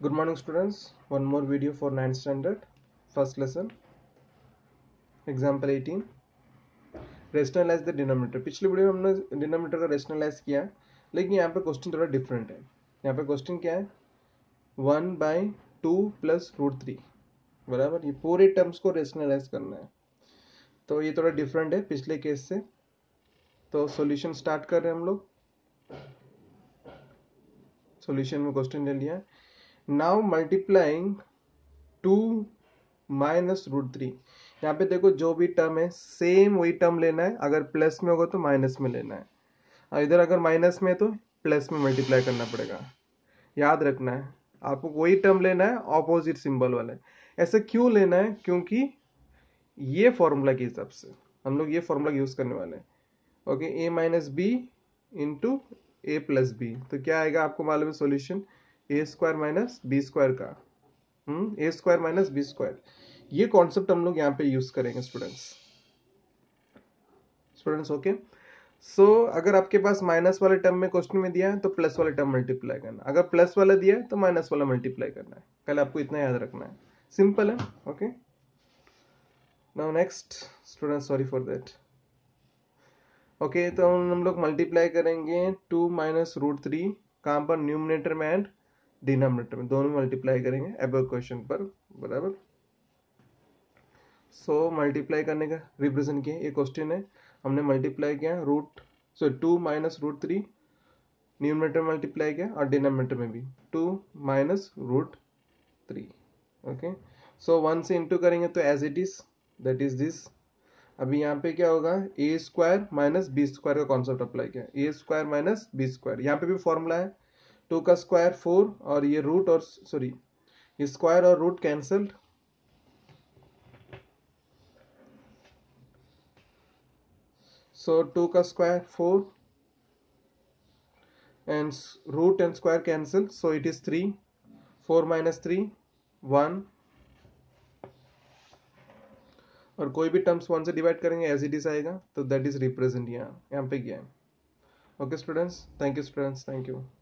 good morning students one more video for 9th standard first lesson example 18 rationalise the denominator पिछली video में हमने denominator का rationalise किया लेकिन यहाँ पर क्वेश्चन थोड़ा डिफरेंट है यहाँ पर क्वेश्चन क्या है one by two plus root three बराबर ये पूरे टर्म्स को रेशनलाइज करना है तो ये थोड़ा डिफरेंट है पिछले केस से तो सोल्यूशन स्टार्ट कर रहे हैं हम लोग सोल्यूशन में क्वेश्चन ले लिया है now multiplying two minus root three यहाँ पे देखो जो भी टर्म है सेम वही टर्म लेना है अगर प्लस में होगा तो माइनस में लेना है और इधर अगर माइनस में है तो प्लस में मल्टीप्लाई करना पड़ेगा याद रखना है आपको वही टर्म लेना है ऑपोजिट सिंबल वाला ऐसे क्यों लेना है क्योंकि ये फॉर्मूला के हिसाब से हम लोग ये फॉर्मूला यूज़ करने वाले हैं okay A minus B into A plus B तो क्या आएगा आपको मालूम है solution A square minus B square का A square minus B square ये कॉन्सेप्ट हम लोग यहाँ पे यूज करेंगे स्टूडेंट्स स्टूडेंट्स ओके सो अगर आपके पास माइनस वाले टर्म में क्वेश्चन में दिया है तो प्लस वाले टर्म मल्टीप्लाई करना अगर प्लस वाला दिया है तो माइनस वाला मल्टीप्लाई करना है कल आपको इतना याद रखना है सिंपल है okay now next student sorry for that okay तो हम लोग मल्टीप्लाई करेंगे टू माइनस रूट थ्री कहाँ पर न्यूमिनेटर में एंड डिनोमिनेटर में दोनों मल्टीप्लाई करेंगे एबो क्वेश्चन पर बराबर सो so, मल्टीप्लाई करने का रिप्रेजेंट किया ये क्वेश्चन है हमने मल्टीप्लाई किया root so two minus root three numerator multiply किया और डिनोमिनेटर में भी two minus root three okay so one से इंटू करेंगे तो as it is that is this अभी यहाँ पे क्या होगा A square minus B square का कॉन्सेप्ट अप्लाई किया A square minus B square यहाँ पे भी फॉर्मूला है टू का स्क्वायर फोर और ये रूट और सॉरी ये स्क्वायर और रूट कैंसल्ड सो टू का square four and root and square cancel so it is three four minus three one और कोई भी टर्म्स वन से डिवाइड करेंगे एज इट इज आएगा तो दैट इज रिप्रेजेंट यहाँ यहाँ पे गया है okay students thank you students thank you